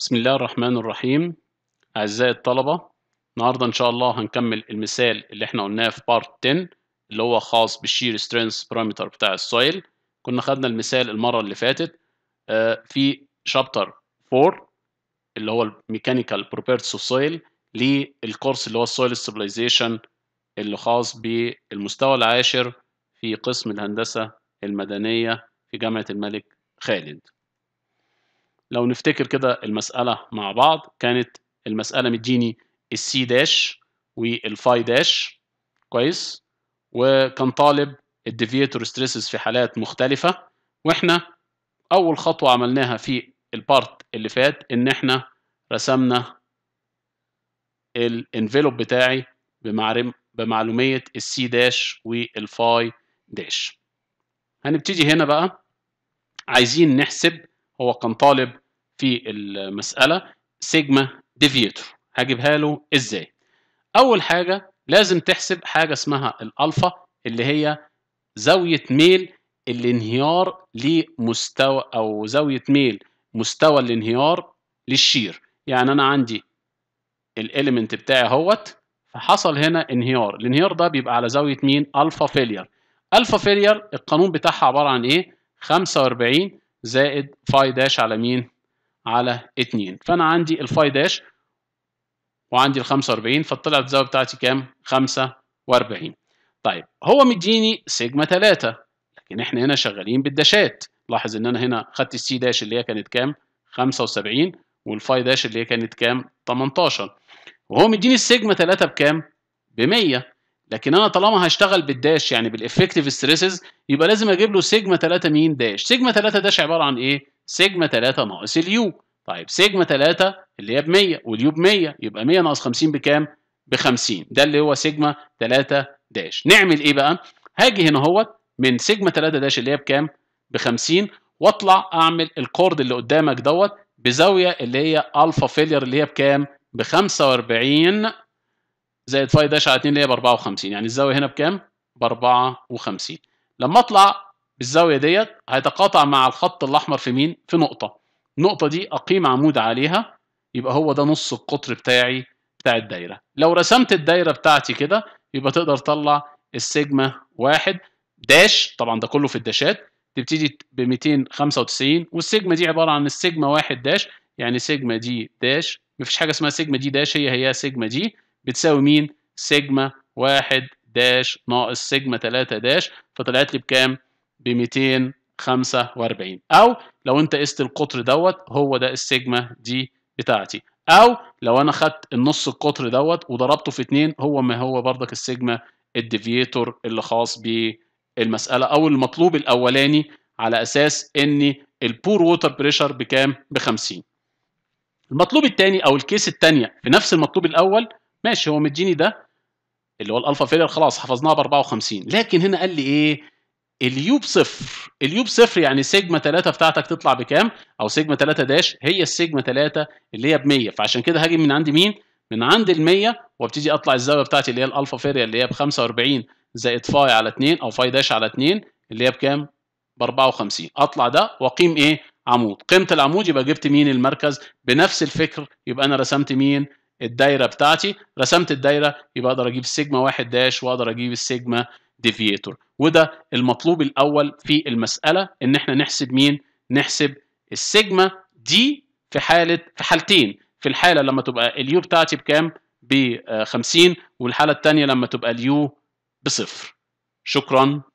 بسم الله الرحمن الرحيم أعزائي الطلبة النهاردة إن شاء الله هنكمل المثال اللي احنا قلناه في بارت 10 اللي هو خاص بالشير سترينس بارامتر بتاع السويل كنا خدنا المثال المرة اللي فاتت آه، في شابتر 4 اللي هو الميكانيكال بروبرتيز اوف سويل للكورس اللي هو السويل ستابلايزيشن اللي خاص بالمستوى العاشر في قسم الهندسة المدنية في جامعة الملك خالد لو نفتكر كده المسألة مع بعض كانت المسألة مديني السي داش والفاي داش كويس وكان طالب الديفيتور ستريسز في حالات مختلفة واحنا أول خطوة عملناها في البارت اللي فات إن احنا رسمنا الانفلوب بتاعي بمعلومية السي داش والفاي داش هنبتدي هنا بقى عايزين نحسب هو كان طالب في المسألة سيجما ديفيتور هجيبها له ازاي اول حاجة لازم تحسب حاجة اسمها الالفا اللي هي زاوية ميل الانهيار لمستوى او زاوية ميل مستوى الانهيار للشير يعني انا عندي الاليمنت بتاعي اهوت فحصل هنا انهيار الانهيار ده بيبقى على زاوية مين الفا فيلير الفا فيلير القانون بتاعها عبارة عن ايه 45 زائد فاي داش على مين على 2 فانا عندي الفاي داش وعندي ال 45 فطلعت الزاويه بتاعتي كام 45 طيب هو مديني سيجما 3 لكن احنا هنا شغالين بالداشات لاحظ ان انا هنا خدت السي داش اللي هي كانت كام 75 والفاي داش اللي هي كانت كام 18 وهو مديني السيجما 3 بكام ب 100 لكن انا طالما هشتغل بالداش يعني بالافكتيف ستريسز يبقى لازم اجيب له سيجما 3 مين داش سيجما 3 داش عباره عن ايه سيجما 3 ناقص اليو طيب سيجما 3 اللي هي ب 100 واليو ب 100 يبقى 100 ناقص 50 بكام؟ ب 50 ده اللي هو سيجما 3 داش نعمل ايه بقى؟ هاجي هنا اهوت من سيجما 3 داش اللي هي بكام؟ ب 50 واطلع اعمل الكورد اللي قدامك دوت بزاويه اللي هي الفا فيلير اللي هي بكام؟ ب 45 زائد فاي داش على 2 اللي هي ب 54 يعني الزاويه هنا بكام؟ ب 54 لما اطلع بالزاويه ديت هيتقاطع مع الخط الاحمر في مين في نقطه النقطه دي اقيم عمود عليها يبقى هو ده نص القطر بتاعي بتاع الدايره لو رسمت الدايره بتاعتي كده يبقى تقدر تطلع السيجما واحد داش طبعا ده كله في الداشات تبتدي ب 295 والسيجما دي عباره عن السيجما واحد داش يعني سيجما دي داش مفيش حاجه اسمها سيجما دي داش هي هي سيجما دي بتساوي مين سيجما واحد داش ناقص سيجما 3 داش فطلعت لي بكام ب 245 او لو انت قست القطر دوت هو ده السيجما دي بتاعتي او لو انا خدت النص القطر دوت وضربته في 2 هو ما هو بردك السيجما الديفيتور اللي خاص بالمساله او المطلوب الاولاني على اساس ان البور ووتر بريشر بكام ب 50 المطلوب الثاني او الكيس الثانيه في نفس المطلوب الاول ماشي هو مديني ده اللي هو الالفا فيلر خلاص حفظناها ب 54 لكن هنا قال لي ايه اليوب صفر اليوب صفر يعني سيجما 3 بتاعتك تطلع بكام او سيجما 3 داش هي السيجما 3 اللي هي ب 100 فعشان كده هاجي من عند مين من عند ال 100 وابتدي اطلع الزاويه بتاعتي اللي هي الالفا فيريا اللي هي ب 45 زائد فاي على 2 او فاي داش على 2 اللي هي بكام ب 54 اطلع ده واقيم ايه عمود قيمه العمود يبقى جبت مين المركز بنفس الفكر يبقى انا رسمت مين الدايره بتاعتي رسمت الدايره يبقى اقدر اجيب السيجما 1 داش واقدر اجيب السيجما ديفييتور وده المطلوب الاول في المساله ان احنا نحسب مين نحسب السيجما دي في حاله في حالتين في الحاله لما تبقى اليو بتاعتي بكام ب 50 والحاله الثانيه لما تبقى اليو بصفر شكرا